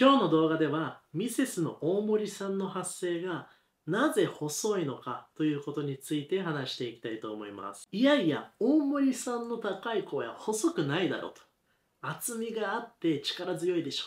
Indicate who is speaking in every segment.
Speaker 1: 今日の動画ではミセスの大森さんの発声がなぜ細いのかということについて話していきたいと思いますいやいや大森さんの高い声は細くないだろうと厚みがあって力強いでしょ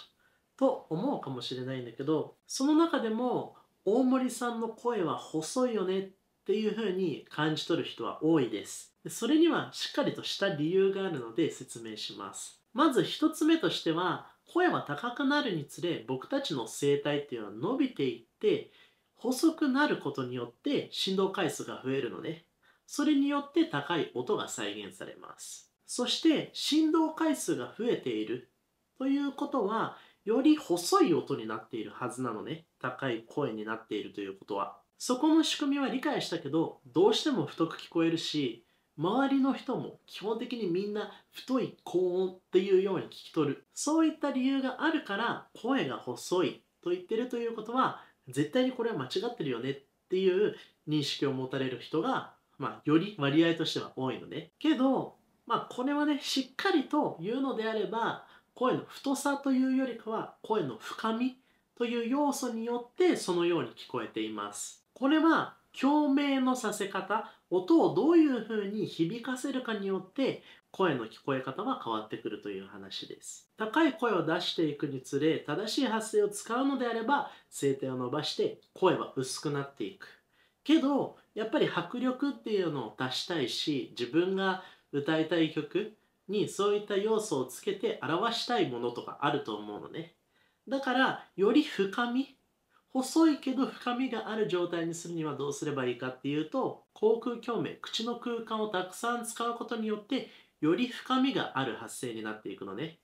Speaker 1: と思うかもしれないんだけどその中でも大森さんの声は細いよねっていう風に感じ取る人は多いですそれにはしっかりとした理由があるので説明しますまず1つ目としては声は高くなるにつれ僕たちの声帯っていうのは伸びていって細くなることによって振動回数が増えるのでそれによって高い音が再現されますそして振動回数が増えているということはより細い音になっているはずなのね高い声になっているということはそこの仕組みは理解したけどどうしても太く聞こえるし周りの人も基本的にみんな太い高音っていうように聞き取るそういった理由があるから声が細いと言ってるということは絶対にこれは間違ってるよねっていう認識を持たれる人が、まあ、より割合としては多いのねけど、まあ、これはねしっかりと言うのであれば声の太さというよりかは声の深みという要素によってそのように聞こえていますこれは共鳴のさせ方音をどういう風に響かせるかによって声の聞こえ方は変わってくるという話です。高い声を出していくにつれ正しい発声を使うのであれば声帯を伸ばして声は薄くなっていく。けどやっぱり迫力っていうのを出したいし自分が歌いたい曲にそういった要素をつけて表したいものとかあると思うのね。だからより深み細いけど深みがある状態にするにはどうすればいいかっていうと口腔共鳴口の空間をたくさん使うことによってより深みがある発声になっていくのね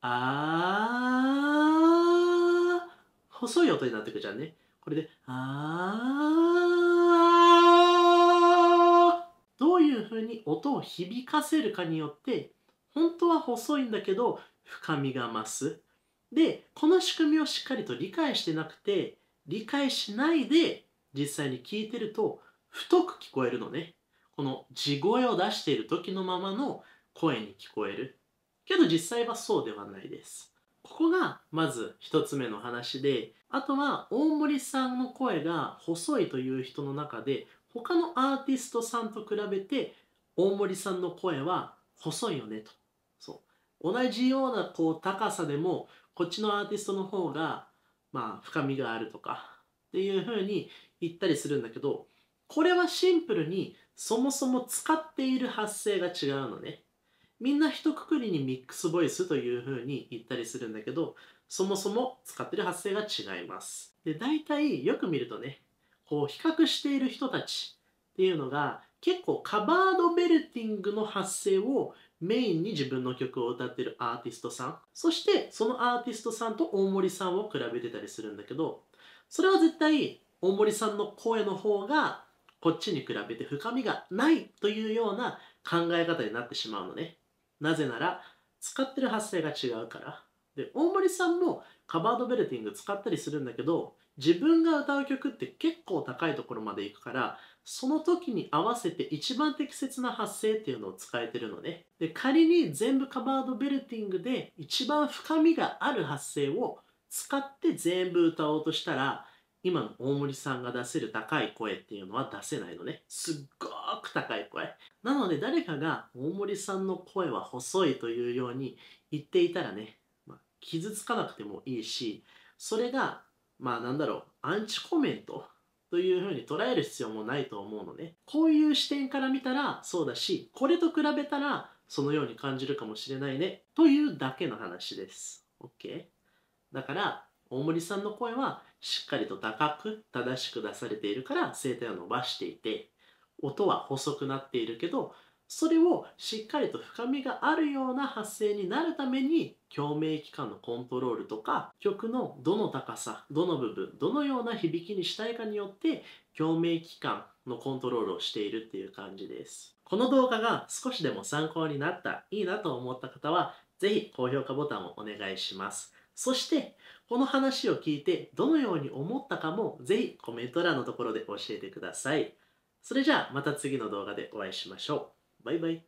Speaker 1: あー細い音になっていくじゃんねこれであーどういうふうに音を響かせるかによって本当は細いんだけど深みが増すでこの仕組みをしっかりと理解してなくて理解しないで実際に聞いてると太く聞こえるのね。この地声を出している時のままの声に聞こえる。けど実際はそうではないです。ここがまず一つ目の話で、あとは大森さんの声が細いという人の中で、他のアーティストさんと比べて大森さんの声は細いよねと。そう。同じようなこう高さでも、こっちのアーティストの方がまあ、深みがあるとかっていうふうに言ったりするんだけどこれはシンプルにそもそも使っている発声が違うのねみんな一括りにミックスボイスというふうに言ったりするんだけどそもそも使ってる発声が違いますで大体よく見るとねこう比較している人たちっていうのが結構カバードベルティングの発声をメインに自分の曲を歌ってるアーティストさんそしてそのアーティストさんと大森さんを比べてたりするんだけどそれは絶対大森さんの声の方がこっちに比べて深みがないというような考え方になってしまうのねなぜなら使ってる発声が違うからで大森さんもカバードベルティング使ったりするんだけど自分が歌う曲って結構高いところまでいくからその時に合わせて一番適切な発声っていうのを使えてるのねで仮に全部カバードベルティングで一番深みがある発声を使って全部歌おうとしたら今の大森さんが出せる高い声っていうのは出せないのねすっごく高い声なので誰かが大森さんの声は細いというように言っていたらね傷つかなくてもいいしそれがまあなんだろうアンチコメント というふうに捉える必要もないと思うのねこういう視点から見たらそうだしこれと比べたらそのように感じるかもしれないねというだけの話です OK だから大森さんの声はしっかりと高く正しく出されているから声帯を伸ばしていて音は細くなっているけどそれをしっかりと深みがあるような発声になるために共鳴器官のコントロールとか曲のどの高さどの部分どのような響きにしたいかによって共鳴器官のコントロールをしているっていう感じですこの動画が少しでも参考になったいいなと思った方は是非高評価ボタンをお願いしますそしてこの話を聞いてどのように思ったかも是非コメント欄のところで教えてくださいそれじゃあまた次の動画でお会いしましょう Bye-bye.